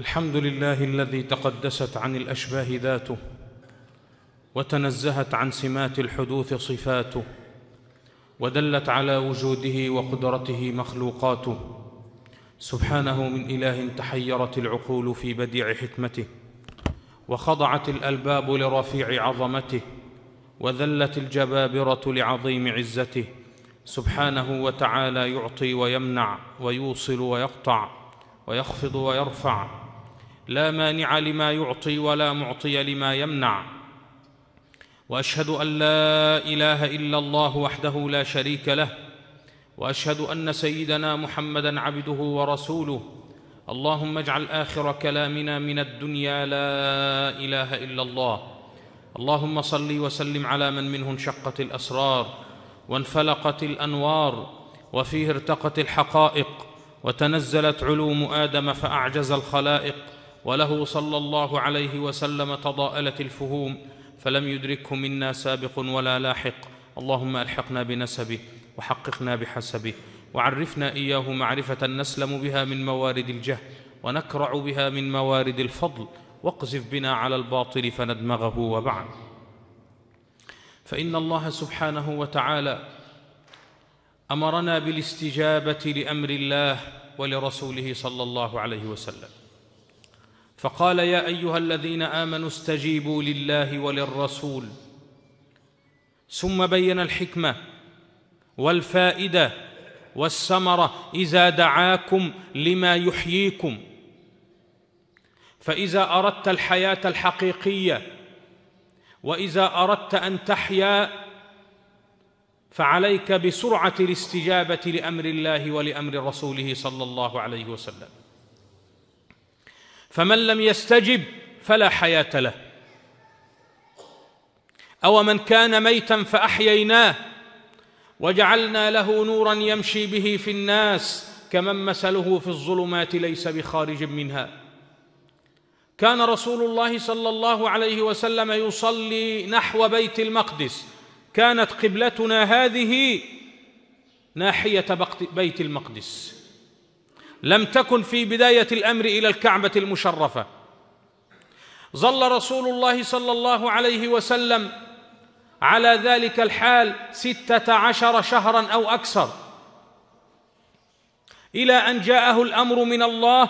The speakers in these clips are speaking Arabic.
الحمد لله الذي تقدست عن الاشباه ذاته وتنزهت عن سمات الحدوث صفاته ودلت على وجوده وقدرته مخلوقاته سبحانه من اله تحيرت العقول في بديع حكمته وخضعت الالباب لرفيع عظمته وذلت الجبابره لعظيم عزته سبحانه وتعالى يعطي ويمنع ويوصل ويقطع ويخفض ويرفع لا مانع لما يعطي ولا معطي لما يمنع واشهد ان لا اله الا الله وحده لا شريك له واشهد ان سيدنا محمدا عبده ورسوله اللهم اجعل اخر كلامنا من الدنيا لا اله الا الله اللهم صل وسلم على من منه انشقت الاسرار وانفلقت الانوار وفيه ارتقت الحقائق وتنزلت علوم ادم فاعجز الخلائق وله صلى الله عليه وسلم تضاءلت الفهوم فلم يدركه منا سابق ولا لاحق اللهم الحقنا بنسبه وحققنا بحسبه وعرفنا اياه معرفه نسلم بها من موارد الجهل ونكرع بها من موارد الفضل واقذف بنا على الباطل فندمغه وبعد فان الله سبحانه وتعالى امرنا بالاستجابه لامر الله ولرسوله صلى الله عليه وسلم فقال يا ايها الذين امنوا استجيبوا لله وللرسول ثم بين الحكمه والفائده والثمره اذا دعاكم لما يحييكم فاذا اردت الحياه الحقيقيه واذا اردت ان تحيا فعليك بسرعه الاستجابه لامر الله ولامر رسوله صلى الله عليه وسلم فمن لم يستجب فلا حياه له او من كان ميتا فاحييناه وجعلنا له نورا يمشي به في الناس كمن مثله في الظلمات ليس بخارج منها كان رسول الله صلى الله عليه وسلم يصلي نحو بيت المقدس كانت قبلتنا هذه ناحيه بيت المقدس لم تكن في بدايه الامر الى الكعبه المشرفه ظل رسول الله صلى الله عليه وسلم على ذلك الحال سته عشر شهرا او اكثر الى ان جاءه الامر من الله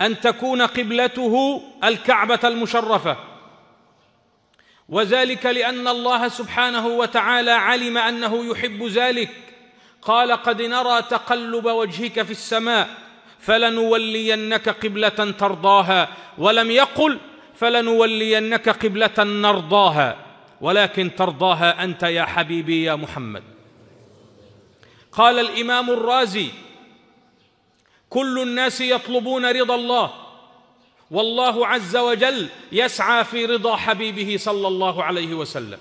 ان تكون قبلته الكعبه المشرفه وذلك لان الله سبحانه وتعالى علم انه يحب ذلك قال قد نرى تقلب وجهك في السماء فلنولينك قبله ترضاها ولم يقل فلنولينك قبله نرضاها ولكن ترضاها انت يا حبيبي يا محمد قال الامام الرازي كل الناس يطلبون رضا الله والله عز وجل يسعى في رضا حبيبه صلى الله عليه وسلم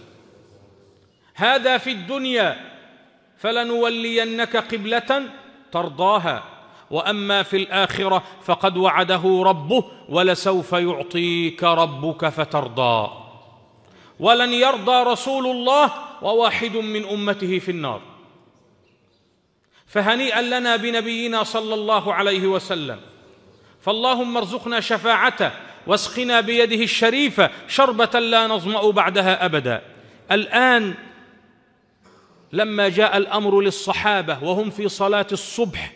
هذا في الدنيا فلنولينك قبله ترضاها واما في الاخره فقد وعده ربه ولسوف يعطيك ربك فترضى ولن يرضى رسول الله وواحد من امته في النار فهنيئا لنا بنبينا صلى الله عليه وسلم فاللهم ارزقنا شفاعته واسقنا بيده الشريفه شربه لا نظما بعدها ابدا الان لما جاء الامر للصحابه وهم في صلاه الصبح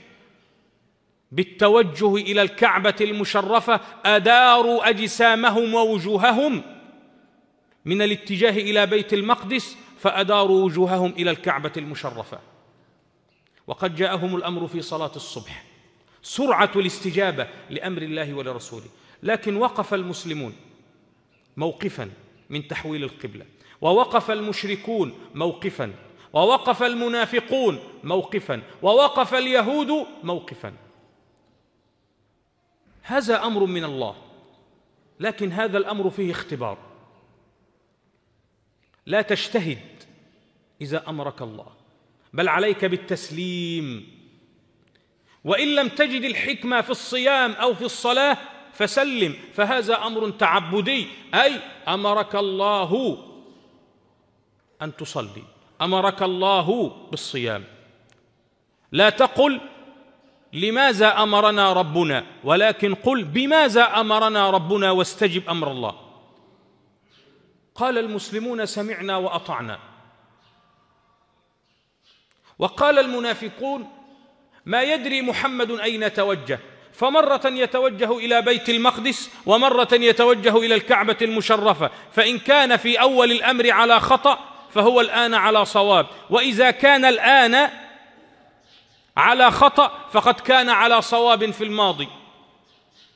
بالتوجه الى الكعبه المشرفه اداروا اجسامهم ووجوههم من الاتجاه الى بيت المقدس فاداروا وجوههم الى الكعبه المشرفه وقد جاءهم الامر في صلاه الصبح سرعه الاستجابه لامر الله ولرسوله لكن وقف المسلمون موقفا من تحويل القبله ووقف المشركون موقفا ووقف المنافقون موقفا ووقف اليهود موقفا هذا امر من الله لكن هذا الامر فيه اختبار لا تجتهد اذا امرك الله بل عليك بالتسليم وان لم تجد الحكمه في الصيام او في الصلاه فسلم فهذا امر تعبدي اي امرك الله ان تصلي امرك الله بالصيام لا تقل لماذا امرنا ربنا ولكن قل بماذا امرنا ربنا واستجب امر الله قال المسلمون سمعنا واطعنا وقال المنافقون ما يدري محمد اين توجه فمره يتوجه الى بيت المقدس ومره يتوجه الى الكعبه المشرفه فان كان في اول الامر على خطا فهو الآن على صواب وإذا كان الآن على خطأ فقد كان على صواب في الماضي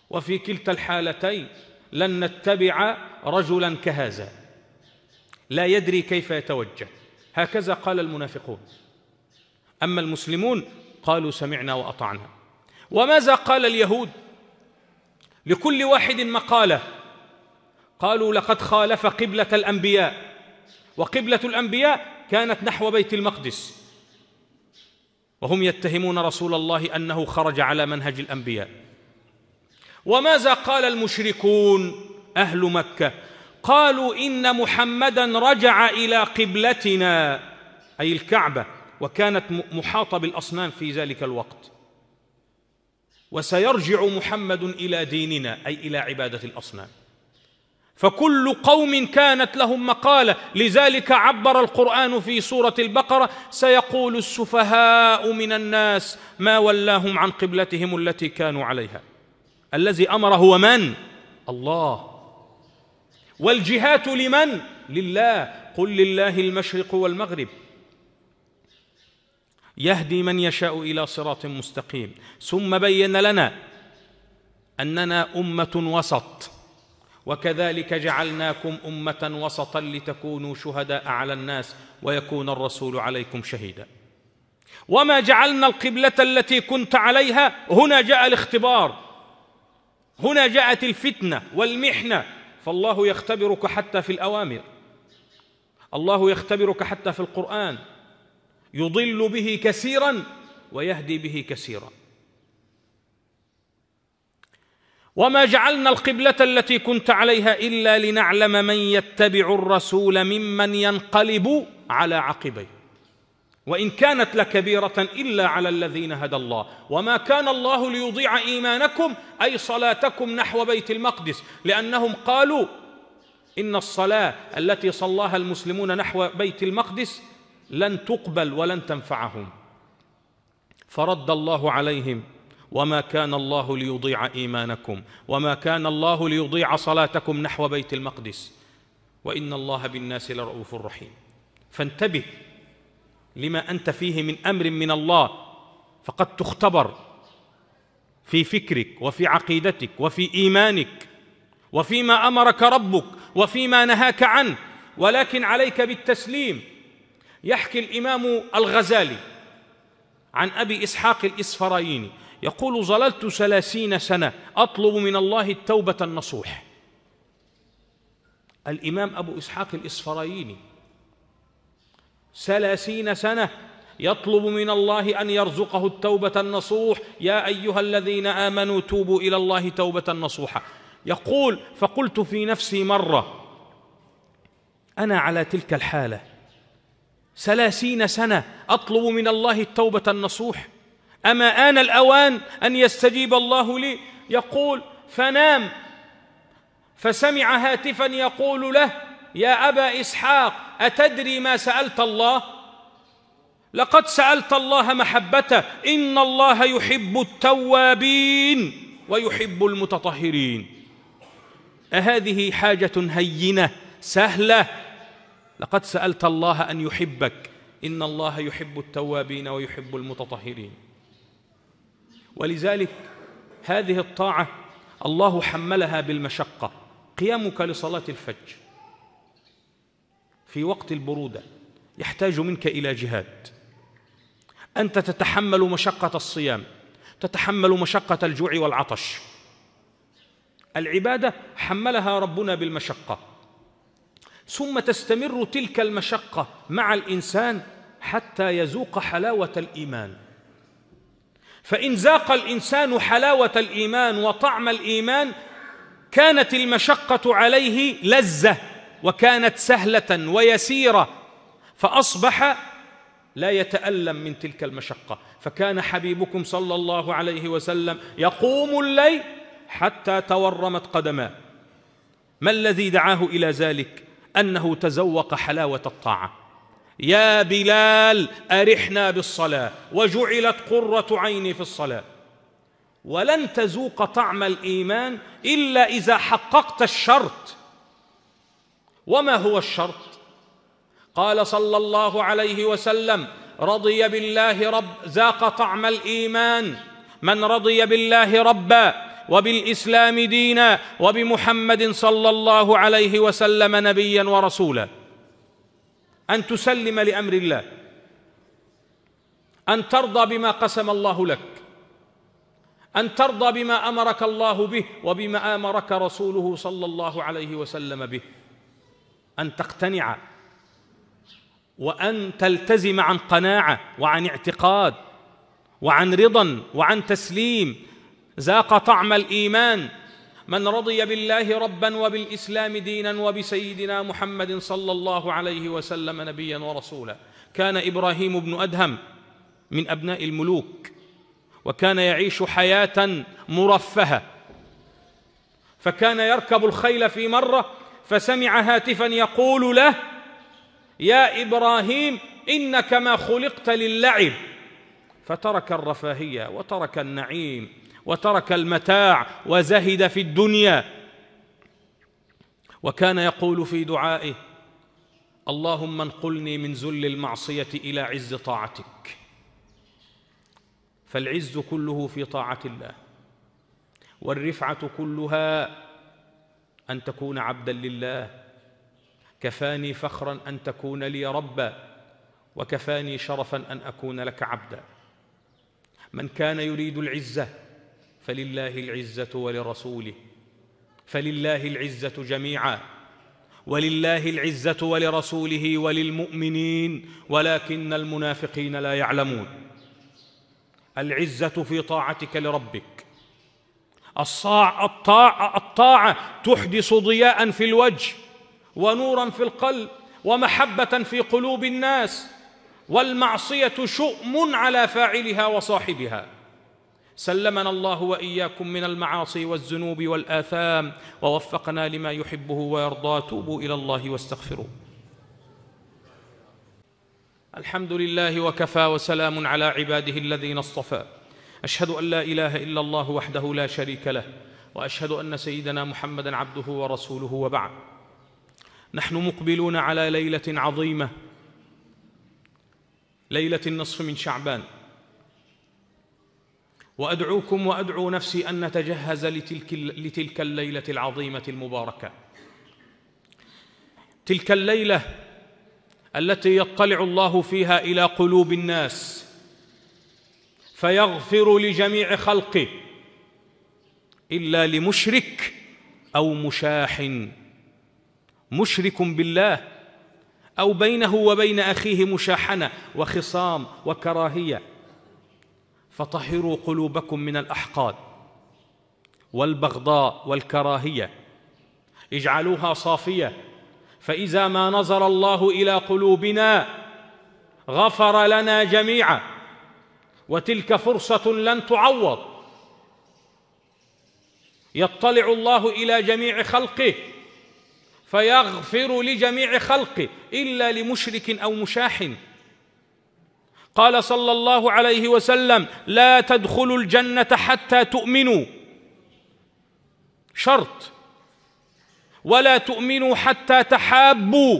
وفي كلتا الحالتين لن نتبع رجلا كهذا لا يدري كيف يتوجه هكذا قال المنافقون أما المسلمون قالوا سمعنا وأطعنا وماذا قال اليهود لكل واحد مقاله قالوا لقد خالف قبلة الأنبياء وقبلة الأنبياء كانت نحو بيت المقدس وهم يتهمون رسول الله أنه خرج على منهج الأنبياء وماذا قال المشركون أهل مكة قالوا إن محمدا رجع إلى قبلتنا أي الكعبة وكانت محاطة بالأصنام في ذلك الوقت وسيرجع محمد إلى ديننا أي إلى عبادة الأصنام فكل قوم كانت لهم مقاله لذلك عبر القران في سوره البقره سيقول السفهاء من الناس ما ولاهم عن قبلتهم التي كانوا عليها الذي امر هو من الله والجهات لمن لله قل لله المشرق والمغرب يهدي من يشاء الى صراط مستقيم ثم بين لنا اننا امه وسط وكذلك جعلناكم امه وسطا لتكونوا شهداء على الناس ويكون الرسول عليكم شهيدا وما جعلنا القبله التي كنت عليها هنا جاء الاختبار هنا جاءت الفتنه والمحنه فالله يختبرك حتى في الاوامر الله يختبرك حتى في القران يضل به كثيرا ويهدي به كثيرا وما جعلنا القبله التي كنت عليها الا لنعلم من يتبع الرسول ممن ينقلب على عقبيه وان كانت لكبيره الا على الذين هدى الله وما كان الله ليضيع ايمانكم اي صلاتكم نحو بيت المقدس لانهم قالوا ان الصلاه التي صلاها المسلمون نحو بيت المقدس لن تقبل ولن تنفعهم فرد الله عليهم وما كان الله ليضيع ايمانكم وما كان الله ليضيع صلاتكم نحو بيت المقدس وان الله بالناس لرؤوف رحيم فانتبه لما انت فيه من امر من الله فقد تختبر في فكرك وفي عقيدتك وفي ايمانك وفيما امرك ربك وفيما نهاك عنه ولكن عليك بالتسليم يحكي الامام الغزالي عن أبي إسحاق الإسفرايني يقول ظللت ثلاثين سنة أطلب من الله التوبة النصوح الإمام أبو إسحاق الإسفرايني ثلاثين سنة يطلب من الله أن يرزقه التوبة النصوح يا أيها الذين آمنوا توبوا إلى الله توبة نصوحة يقول فقلت في نفسي مرة أنا على تلك الحالة ثلاثين سنة أطلب من الله التوبة النصوح أما آن الأوان أن يستجيب الله لي يقول فنام فسمع هاتفا يقول له يا أبا إسحاق أتدري ما سألت الله لقد سألت الله محبته إن الله يحب التوابين ويحب المتطهرين أهذه حاجة هينة سهلة لقد سألت الله أن يحبك إن الله يحب التوابين ويحب المتطهرين ولذلك هذه الطاعة الله حملها بالمشقة قيامك لصلاة الفجر في وقت البرودة يحتاج منك إلى جهاد أنت تتحمل مشقة الصيام تتحمل مشقة الجوع والعطش العبادة حملها ربنا بالمشقة ثم تستمر تلك المشقه مع الانسان حتى يذوق حلاوه الايمان فان ذاق الانسان حلاوه الايمان وطعم الايمان كانت المشقه عليه لذه وكانت سهله ويسيره فاصبح لا يتالم من تلك المشقه فكان حبيبكم صلى الله عليه وسلم يقوم الليل حتى تورمت قدماه ما الذي دعاه الى ذلك أنه تذوق حلاوة الطاعة يا بلال أرحنا بالصلاة وجعلت قرة عيني في الصلاة ولن تذوق طعم الإيمان إلا إذا حققت الشرط وما هو الشرط قال صلى الله عليه وسلم رضي بالله رب ذاق طعم الإيمان من رضي بالله ربا وبالاسلام دينا وبمحمد صلى الله عليه وسلم نبيا ورسولا ان تسلم لامر الله ان ترضى بما قسم الله لك ان ترضى بما امرك الله به وبما امرك رسوله صلى الله عليه وسلم به ان تقتنع وان تلتزم عن قناعه وعن اعتقاد وعن رضا وعن تسليم ذاق طعم الايمان من رضي بالله ربا وبالاسلام دينا وبسيدنا محمد صلى الله عليه وسلم نبيا ورسولا كان ابراهيم بن ادهم من ابناء الملوك وكان يعيش حياه مرفهه فكان يركب الخيل في مره فسمع هاتفا يقول له يا ابراهيم انك ما خلقت للعب فترك الرفاهيه وترك النعيم وترك المتاع وزهد في الدنيا وكان يقول في دعائه اللهم انقلني من ذل المعصيه الى عز طاعتك فالعز كله في طاعه الله والرفعه كلها ان تكون عبدا لله كفاني فخرا ان تكون لي ربا وكفاني شرفا ان اكون لك عبدا من كان يريد العزه فلله العزه ولرسوله فلله العزه جميعا ولله العزه ولرسوله وللمؤمنين ولكن المنافقين لا يعلمون العزه في طاعتك لربك الصاع الطاعه الطاعه تحدث ضياء في الوجه ونورا في القلب ومحبه في قلوب الناس والمعصيه شؤم على فاعلها وصاحبها سلمنا الله واياكم من المعاصي والذنوب والاثام ووفقنا لما يحبه ويرضاه توبوا الى الله واستغفروه الحمد لله وكفى وسلام على عباده الذين اصطفى اشهد ان لا اله الا الله وحده لا شريك له واشهد ان سيدنا محمدا عبده ورسوله وبعد نحن مقبلون على ليله عظيمه ليله النصف من شعبان وادعوكم وادعو نفسي ان نتجهز لتلك لتلك الليله العظيمه المباركه تلك الليله التي يطلع الله فيها الى قلوب الناس فيغفر لجميع خلقه الا لمشرك او مشاح مشرك بالله او بينه وبين اخيه مشاحنه وخصام وكراهيه فطهروا قلوبكم من الاحقاد والبغضاء والكراهيه اجعلوها صافيه فاذا ما نظر الله الى قلوبنا غفر لنا جميعا وتلك فرصه لن تعوض يطلع الله الى جميع خلقه فيغفر لجميع خلقه الا لمشرك او مشاحن قال صلى الله عليه وسلم لا تدخلوا الجنه حتى تؤمنوا شرط ولا تؤمنوا حتى تحابوا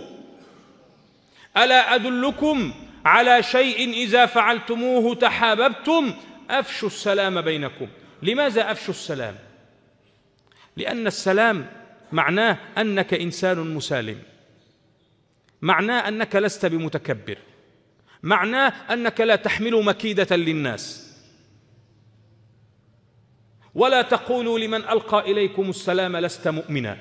الا ادلكم على شيء اذا فعلتموه تحاببتم افشوا السلام بينكم لماذا افشوا السلام لان السلام معناه انك انسان مسالم معناه انك لست بمتكبر معناه انك لا تحمل مكيده للناس ولا تقولوا لمن القى اليكم السلام لست مؤمنا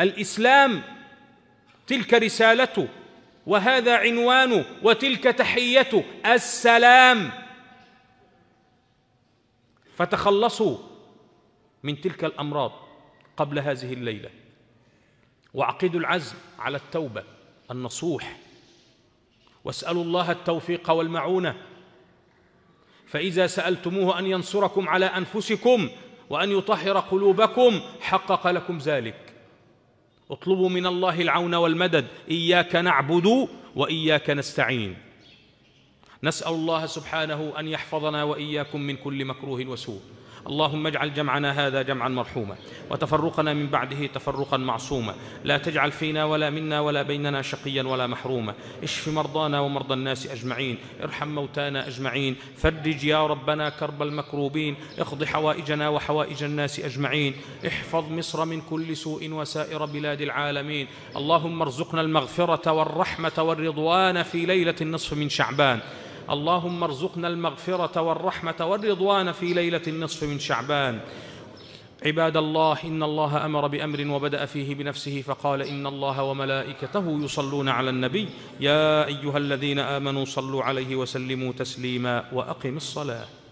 الاسلام تلك رسالته وهذا عنوانه وتلك تحيته السلام فتخلصوا من تلك الامراض قبل هذه الليله واعقدوا العزم على التوبه النصوح واسألوا الله التوفيق والمعونة فإذا سألتموه أن ينصركم على أنفسكم وأن يطهر قلوبكم حقق لكم ذلك اطلبوا من الله العون والمدد إياك نعبد وإياك نستعين نسأل الله سبحانه أن يحفظنا وإياكم من كل مكروه وسوء اللهم اجعل جمعنا هذا جمعا مرحوما وتفرقنا من بعده تفرقا معصوما لا تجعل فينا ولا منا ولا بيننا شقيا ولا محروما اشف مرضانا ومرضى الناس أجمعين ارحم موتانا أجمعين فرج يا ربنا كرب المكروبين اقض حوائجنا وحوائج الناس أجمعين احفظ مصر من كل سوء وسائر بلاد العالمين اللهم ارزقنا المغفرة والرحمة والرضوان في ليلة النصف من شعبان اللهم ارزقنا المغفرة والرحمة والرضوان في ليلة النصف من شعبان عباد الله إن الله أمر بأمر وبدأ فيه بنفسه فقال إن الله وملائكته يصلون على النبي يا أيها الذين آمنوا صلوا عليه وسلموا تسليما وأقم الصلاة